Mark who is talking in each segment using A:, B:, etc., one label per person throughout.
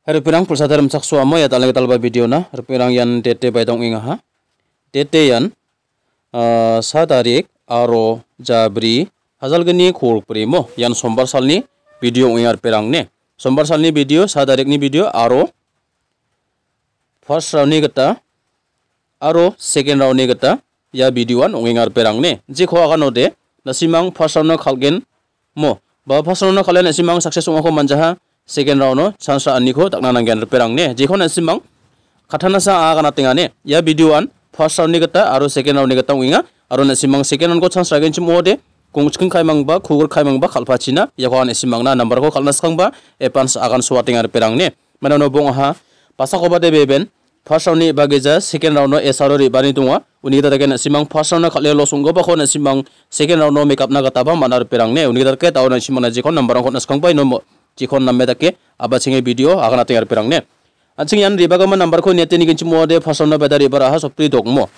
A: Hari pirang pulsa dalam saksu amo ya talang talba video na. Hari pirang yan dete baitong inga ha. Dete yan eh, sa tarik aro jabri hazal geni khur primo yan sombar salni video ingar pirang ne. Sombar salni video sa tarik ni video aro first round ni kata aro second round ni kata ya video an ingar pirang ne. jiko akan ode nasimang first round na kalgen mo. Ba first round na sukses nasimang success manja ha second round no chance ani ko takna nangyan perang ne jekhon asimang kathana sa aga na tengane ya video an first round ni kata aro second round ni kata winga aro na simang second round ko chance gen chum ode kongchkin khaimang ba khugur khaimang ba khalpa china yakhon simang na number ko khalna skang ba epans agan swating kan ar perang ne manano bong ha pasa ko ba de beben first round ni bageja second round no esaro ri bani tunga uni da tagen simang first round na khale lo sung go ba khon simang second round no makeup na gata ba manar perang ne uni da ke taw na simang na jikon number ko na skang ba no chikon namme takke abachinge video agana tengar pirangne anching yan riba gama number ko nete nikin chimo de first round beda riba raha sopri dogmo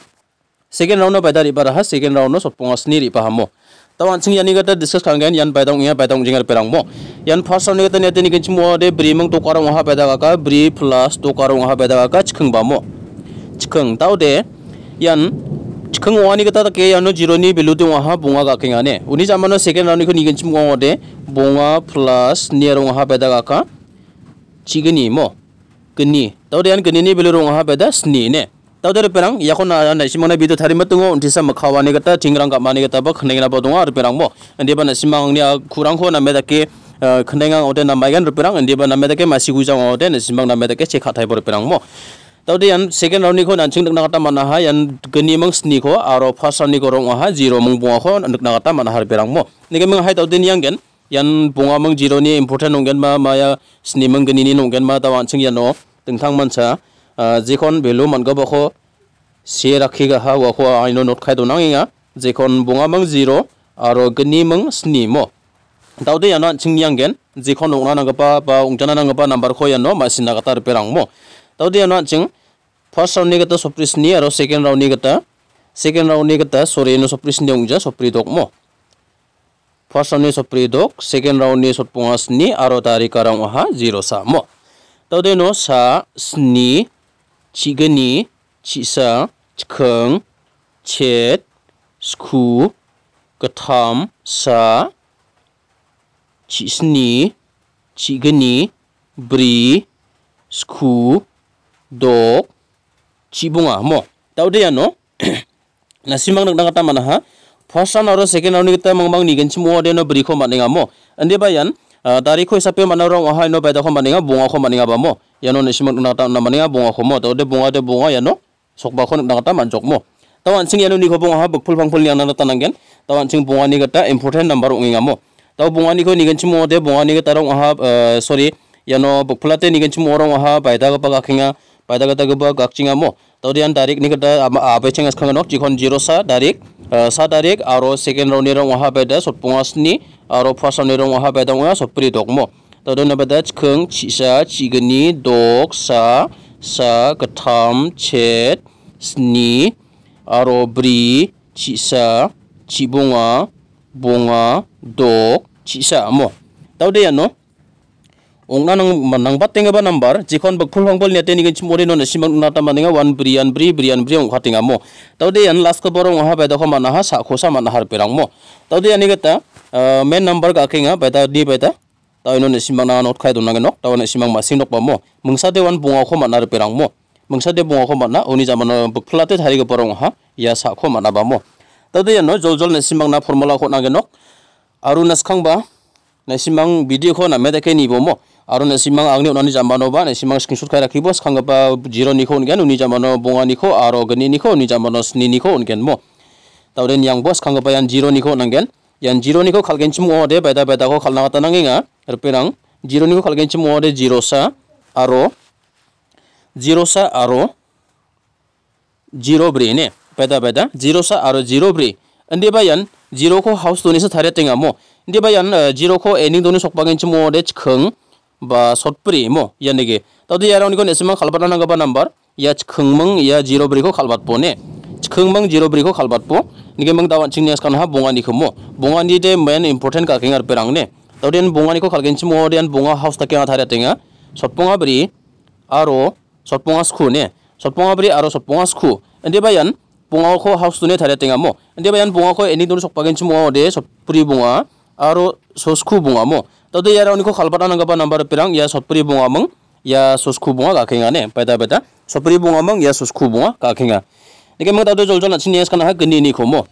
A: second round beda riba raha second round no soponga asni riba hamo taw anching yan igata discuss kangen yan baidong ya baidong jingar pirangmo yan fason round igata nete nikin chimo de brimang to karong ha beda ka bri plus to karong ha beda ka cikeng bamo cikeng. tau de yan kang wani kata ke yano jiro ni belu tu waha bunga ka keng ane uni zamano second round ikon igen chim kong ode bunga plus ni rong waha beda ka ka. chigeni mo k e n i tau dean k e n i ni belu rong waha beda sni ne tau dere perang yakon a na simang a bidu t a r i matungo untisa makhawani kata tingrang ka mani kata ba khneng na bodonga ar perang mo a n d i ba na simang ni a kurang ho na meda ke khnengang ode na maigan r u p e r a n g a n d i ba na meda ke masigu jang ode na simang na meda ke c h e k a thai bor perang mo tawde yan second round ni ko nan được nakna kata mana ha yan gani mang sni ko aro first round ni ko rong ha zero mang à, bunga ko nakna kata mana har berang mo nige mang hai tawde yang gen yan bunga mang zero ni important nong gen ma ma ya sni mang gani ni nong gen ma tawan ching yan no tung thang man cha jikon belu man go bako se rakhi ga ha wa ko aino not khai do nang inga jikon bunga mang zero aro gani mang sni mo tawde yan ching yang gen jikon ông na nang ba ba ung jana nang ba number ko yan no ma sin na kata berang mo first round নিগতা চপ্ৰিছ নি আৰু second round নিগতা second round নিগতা চৰি এনে চপ্ৰিছ নি যা চপ্ৰি দক ম ফাৰ্ষ্ট ৰাউণ্ড নি চপ্ৰি দক ছেকেণ্ড ৰাউণ্ড নি চপাঁচ নি আৰু তাৰিখ ৰং অহা জিৰ' চা ম তাতে ন চা স্নি চিগনি চিচা চিখং চেট স্কু কথাম চা চিস্নি চিগনি ব্ৰী স্কু dok chibunga mo tau de ano na simang nak nakata mana ha first round aro second round ni kita mangmang ni genchim wo de no bri kho maninga mo ande ba yan tari kho isape mana rong ha no ba da kho maninga bunga kho maninga ba mo yano na simang nakata na maninga bunga kho mo tau de bunga de bunga yano sok ba kho nakata manjok mo tawan sing yano ni kho bunga ha bakpul phangpul ni anana tanangen tawan sing bunga ni kata important number unginga mo tau bunga ni kho ni genchim wo de bunga ni kata rong ha sorry yano bakpulate ni genchim wo rong ha ba da ga ba ka khinga paida k a t a gaba gakchinga mo t a u d i a n tarik ni gata a p e c h e n g as k a n g a n o k jikon j i r o sa tarik sa tarik aro second round ni rong waha paida sotpunga sni aro first round ni rong waha paida ngwa sotpri dok mo todon na paida khang chisa c h i g e n i dok sa sa k a t a m chet sni aro bri chisa chibunga bunga dok chisa mo t a u d e ya no ongna nang m a nang bat tenga ba number j i k o n bak phulwang bol ne teni gin c i m o r i no ne simang na ta maninga wan brian bri brian bri ong khatinga mo tawde an last ko borong ha ba da khoma na ha sa khosa man har perang mo tawde ani gata main number ka kinga ba ta di ba ta tawino ne simang na not khai d u nang nok tawne simang ma sing nok ba mo mungsa de wan bunga khoma na har perang mo mungsa de bunga khoma na oni jaman bak phulate thari ga borong ha ya sa khoma na ba mo tawde no jol jol ne simang na formula ko nang nok aru naskhang ba na simang video ko na me da ke ni bo mo aro nesimang angni unani jamano ba mang screenshot kai rakhibo skhanga pa zero niko ungen uni jamano bunga niko, aro gani niko, uni jamano sni niko ungen mo deh yang bos skhanga pa yang zero niko nangen yan zero nikho khalgenchim o de baida baida ko khalna ta nangenga rpirang zero nikho khalgenchim cuma de zero sa aro zero sa aro zero bre ya, beda beda zero sa aro zero bre Andi ba yan zero ko house doni sa thare tengah mo andi ba yan zero eh, ko ending tuh doni sokbangin cuma de ceng বা সটপুরি ইমো ইয়ার নাকি তদি ইয়ার অনেক এসেমা খালবাদ নাগা number ইয়া খংমং ইয়া জিরো ব্রিকো খালবাদপো নে খংমং জিরো ব্রিকো খালবাদপো নিকে মং দাওয়া চিংনি আসকান হা বঙ্গানি খুমো বঙ্গানি দে মেন ইম্পর্টেন্ট কাকিং আর পেরাং নে তদি ইয়ান বঙ্গানি কো খালগেন চিমো ইয়ান বঙ্গা হাউস তাকে আধার টেঙা সটপঙা বরি আর সটপঙা স্কু নে সটপঙা বরি আর সটপঙা স্কু এন্দে বা ইয়ান পঙা খো হাউস তুনে থারে টেঙা মো এন্দে বা ইয়ান পঙা খো এনি দুন সপাগেন চিমো দে সটপুরি বঙা আর সস্কু বঙা মো orang yara uniko khalpata nanggapa nomor pirang ya, ya sotpuri ya, bunga mang ya susku bunga kakenga Nih, peta peta sotpuri bunga mang ya susku bunga kakenga. Nike meng todo joljol natsin yes kana ha geni ni komo.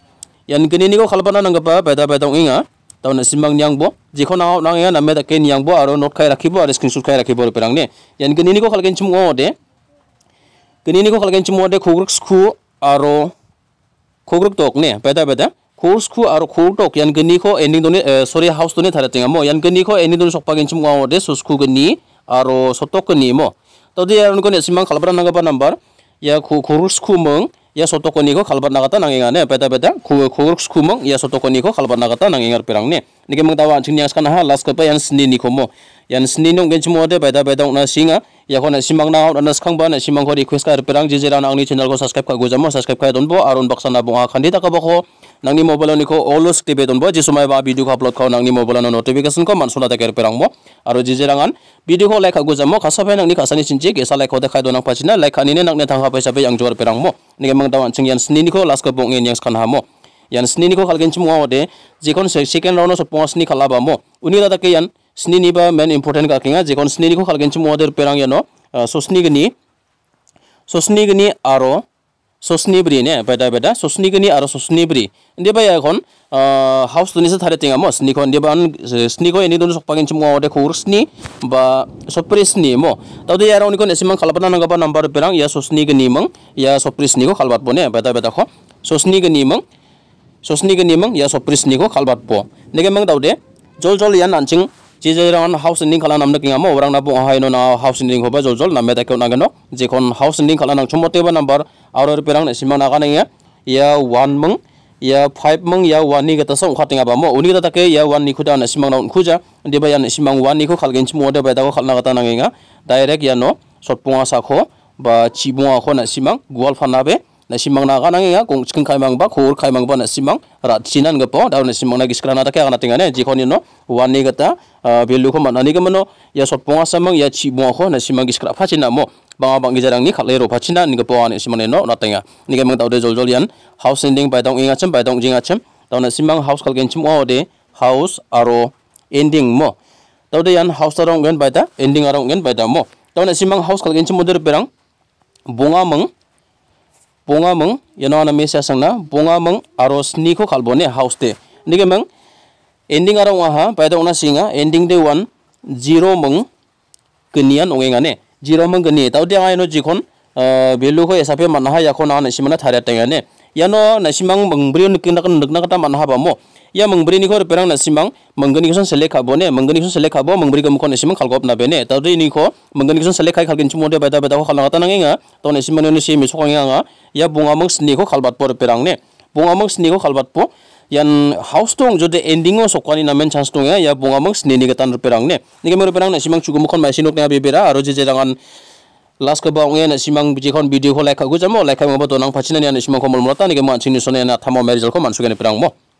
A: Yan geni ni ko khalpata nanggapa peta peta inga Tahun na simbang niang bo jiko nang nang ya namme ken yang bo aro not kayak rakhibo atau screenshot kayak rakhibo pirang ne yan geni ni ko khalgen chim ode geni kok ko khalgen chim ode khogruk sku aro khogruk tok nih? peta peta Horse ku aro khul tok yan gani ko ending doni sorry house doni thare tinga mo yan gani ko ending doni sokpa gencim ngawo de sus ku gani aro sotok gani mo to di aron koni simang kalbaran naga ban number ya ku khurus ku meng ya sotok gani ko kalbaran naga ta nang ingane peta peta ku khurus ku meng ya sotok gani ko kalbaran naga ta nang ingar perang ne nike meng tawa chini askan ha last kapa yan sini ni ko mo yan sini nong gen chmo de baida baida ong na singa ya khona simang na out anas khang ba na simang ko request ka perang je jera channel ko subscribe ka gojamo subscribe ka ya don bo arun baksa nabung, akan khandi ta nangni mobile ni ko always tibe don bo je sumai video ka upload ka nangni mobile no notification ko mansula ta ker perang mo aro je video ko like ka gojamo khasa ba nangni khasani sinje ke sa like ko dekhai don donang pasina, like ani ne nangne thangha paisa be ang jor perang mo ni mang dawan yan sini ni ko last ko yang khan ha mo yan sini ni ko khalgen ada, ode second round so ni khala ba mo uni da yan স্নি নি বা main important কাকিঙা যিখন স্নিখন খালগেঞ্চি মদৰ পেৰাং ইয়ানো সস্নিগনি সস্নিগনি আৰু সস্নিব্ৰি নে বেদা বেদা সস্নিগনি আৰু সস্নিব্ৰি দেবাই এখন হাউচ দুনিছে থাৰে টিঙা ম স্নিখন দেবা স্নিখন এনে দুনো চপাগেঞ্চি মদে খৌৰ স্নি বা চপ্ৰি স্নি ম তাতে ইয়াৰ অনিখন এচিমান খালপাতা নগাবা নম্বৰ পেৰাং ইয়াৰ সস্নিগনি মং ইয়াৰ চপ্ৰি স্নিখন খালবাদ পোনে বেদা বেদাখ সস্নিগনি মং সস্নিগনি মং ইয়াৰ চপ্ৰি স্নিখন খালবাদ পো এনেকৈ মং তাতে জল জল ইয়াৰ নানচিং j i j e ran house ning d k a l a namne kinga mo orang na bo ha ino na house ning d hoba jol jol na m e d e ke nagano j i kon house ning d k a l a nang c h u m b o t e ba n u m b a r aur r perang na sima naga g n ning a ya 1 m e n g ya i 5 m e n g ya 1 ni n k a t a song khatinga ba mo uni k a t a ke ya 1 ni n k u d a na sima na g n n k u j a n d i ba ya na sima n g 1 ni n ko k a l g e n chimo de ba da k a k a l n a gata nanginga direct ya no sotpunga sa kho ba chibunga k o na sima n g g u a l f a n a b e na simang na kanang ya kung chikin kai mang ba khur kai mang ba na simang ra chinan ga po daw na simang na giskra na ta ka na tinga ne ji k o n i no wan ni ga ta b i l u ko man ani ga mano ya sot ponga samang ya chi bo n g ko na simang giskra p a china mo bang bang gijarang ni k h a l e ro p a china ni ga po ani simang ne no na tinga ni ga mang daw de jol jol yan house ending bai dong inga chem bai dong jinga chem daw na simang house kal gen chim o de house aro ending mo daw de yan house arong gen bai ta ending arong gen bai ta mo daw na simang house kal gen chim mo der berang bunga mang ponga mang yana na me sasang na ponga mang aros ni ko khalbo ne house te nige mang ending ara wa ha paida una singa ending de one zero mang kinian ongenga ne zero mang kini tau de ai no jikhon belu ko esape manha yakho na ne simana thare tenga ne Yano nasimang mengberi nukindak nuknak kata mana haba mo. Ya mengberi niko perang nasimang menggeni kusan selek habo ne menggeni kusan selek habo mengberi kamu kon nasimang kalgop ne bene. Tapi niko menggeni kusan selek kai kalgin cuma dia beda beda kalau kata nangenga. Tahu nasimang Indonesia misokong nga ya bunga mang seniko kalbat por perang ne. Bunga mang seniko kalbat po. yan house tong jode endingo sokwani namen chance tong ya bunga mang senini kata perang ne. Nika meru perang nasimang cukup mukon masih nuk ne bebera. Aro jejerangan last কব অংয়ে সিমাং যিখন ভিডিঅ' লাইক গুজাম লাইক মাব তো নাং ফাচিনা নিয়ে সিমাং কমল মতানিকে মানুহ নিশ্চয় থামো মেৰিজলখন মানুহ কেনে পিৰাং মই